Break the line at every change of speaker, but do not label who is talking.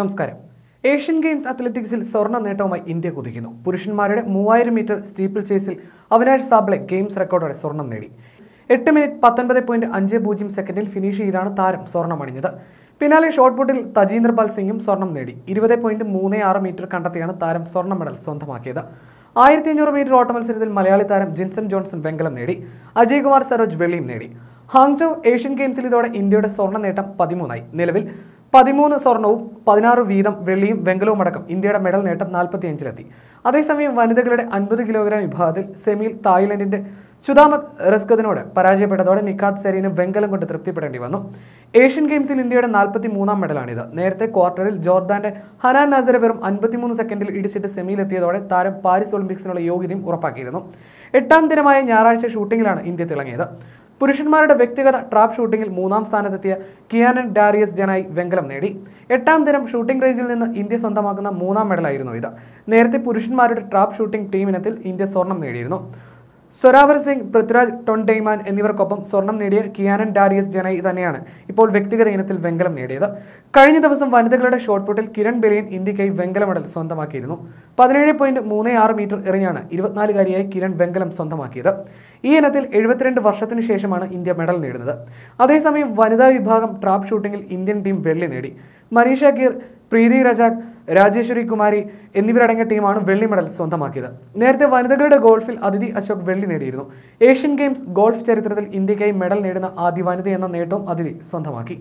നമസ്കാരം Asian games അത്ലറ്റിക്സിൽ സ്വർണ്ണ നേട്ടവുമായി ഇന്ത്യ കുതിക്കുന്നു പുരുഷന്മാരുടെ മൂവായിരം മീറ്റർ സ്റ്റീപ്പിൾ ചേസിൽ അവിനാഷ് സാബ്ലെ ഗെയിംസ് റെക്കോർഡോടെ സ്വർണം നേടി എട്ട് മിനിറ്റ് പത്തൊൻപത് പോയിന്റ് അഞ്ച് പൂജ്യം സെക്കൻഡിൽ ഫിനിഷ് ചെയ്താണ് താരം സ്വർണ്ണമണിഞ്ഞത് പിന്നാലെ ഷോട്ട്പുട്ടിൽ പാൽ സിംഗും സ്വർണം നേടി ഇരുപത് പോയിന്റ് മൂന്ന് ആറ് മീറ്റർ കണ്ടെത്തിയാണ് താരം സ്വർണ്ണ മെഡൽ സ്വന്തമാക്കിയത് ആയിരത്തി അഞ്ഞൂറ് മീറ്റർ ഓട്ട മത്സരത്തിൽ മലയാളി താരം ജിൻസൺ ജോൺസൺ വെങ്കലം നേടി അജയ്കുമാർ സരോജ് വെള്ളിയും നേടി ഹാങ്ചോ ഏഷ്യൻ ഗെയിംസിൽ ഇതോടെ ഇന്ത്യയുടെ സ്വർണ്ണ നേട്ടം പതിമൂന്നായി നിലവിൽ പതിമൂന്ന് സ്വർണവും പതിനാറ് വീതം വെള്ളിയും വെങ്കലവും അടക്കം ഇന്ത്യയുടെ മെഡൽ നേട്ടം നാൽപ്പത്തിയഞ്ചിലെത്തി അതേസമയം വനിതകളുടെ അൻപത് കിലോഗ്രാം വിഭാഗത്തിൽ സെമിയിൽ തായ്ലൻഡിന്റെ ചുതാമത് റസ്കദിനോട് പരാജയപ്പെട്ടതോടെ നിക്കാത് സെറീന് വെങ്കലം കൊണ്ട് തൃപ്തിപ്പെടേണ്ടി വന്നു ഏഷ്യൻ ഗെയിംസിൽ ഇന്ത്യയുടെ നാൽപ്പത്തി മൂന്നാം മെഡലാണിത് നേരത്തെ ക്വാർട്ടറിൽ ജോർദാന്റെ ഹനാൻ നാസറെ വെറും അൻപത്തിമൂന്ന് സെക്കൻഡിൽ ഇടിച്ചിട്ട് സെമിയിലെത്തിയതോടെ താരം പാരീസ് ഒളിമ്പിക്സിനുള്ള യോഗ്യതയും ഉറപ്പാക്കിയിരുന്നു എട്ടാം ദിനമായ ഞായറാഴ്ച ഷൂട്ടിങ്ങിലാണ് ഇന്ത്യ തിളങ്ങിയത് പുരുഷന്മാരുടെ വ്യക്തിഗത ട്രാപ്പ് ഷൂട്ടിംഗിൽ മൂന്നാം സ്ഥാനത്തെത്തിയ കിയാനൻ ഡാരിയസ് ജനായി വെങ്കലം നേടി എട്ടാം ദിനം ഷൂട്ടിംഗ് റേഞ്ചിൽ നിന്ന് ഇന്ത്യ സ്വന്തമാക്കുന്ന മൂന്നാം മെഡലായിരുന്നു ഇത് നേരത്തെ പുരുഷന്മാരുടെ ട്രാപ്പ് ഷൂട്ടിംഗ് ടീമിനത്തിൽ ഇന്ത്യ സ്വർണം നേടിയിരുന്നു സൊരാവർ സിംഗ് പൃഥ്വിരാജ് ടൊണ്ടെയ്മാൻ എന്നിവർക്കൊപ്പം സ്വർണം നേടിയ കിയാനൻ ഡാരിയസ് ജനൈ തന്നെയാണ് ഇപ്പോൾ വ്യക്തിഗത ഇനത്തിൽ വെങ്കലം നേടിയത് കഴിഞ്ഞ ദിവസം വനിതകളുടെ ഷോട്ട്പുട്ടിൽ കിരൺ ബെലിയൻ ഇന്ത്യക്കായി വെങ്കല മെഡൽ സ്വന്തമാക്കിയിരുന്നു പതിനേഴ് പോയിന്റ് മൂന്ന് ആറ് മീറ്റർ എറിഞ്ഞാണ് ഇരുപത്തിനാലുകാരിയായി കിരൺ വെങ്കലം സ്വന്തമാക്കിയത് ഈ ഇനത്തിൽ എഴുപത്തിരണ്ട് വർഷത്തിന് ശേഷമാണ് ഇന്ത്യ മെഡൽ നേടുന്നത് അതേസമയം വനിതാ വിഭാഗം ട്രാപ്പ് ഷൂട്ടിംഗിൽ ഇന്ത്യൻ ടീം വെള്ളി നേടി മനീഷ ഗീർ പ്രീതി രജാക് രാജേശ്വരി കുമാരി എന്നിവരടങ്ങിയ ടീമാണ് വെള്ളി മെഡൽ സ്വന്തമാക്കിയത് നേരത്തെ വനിതകളുടെ ഗോൾഫിൽ അതിഥി അശോക് വെള്ളി നേടിയിരുന്നു ഏഷ്യൻ ഗെയിംസ് ഗോൾഫ് ചരിത്രത്തിൽ ഇന്ത്യക്കായി മെഡൽ നേടുന്ന ആദ്യ വനിത എന്ന നേട്ടവും അതിഥി സ്വന്തമാക്കി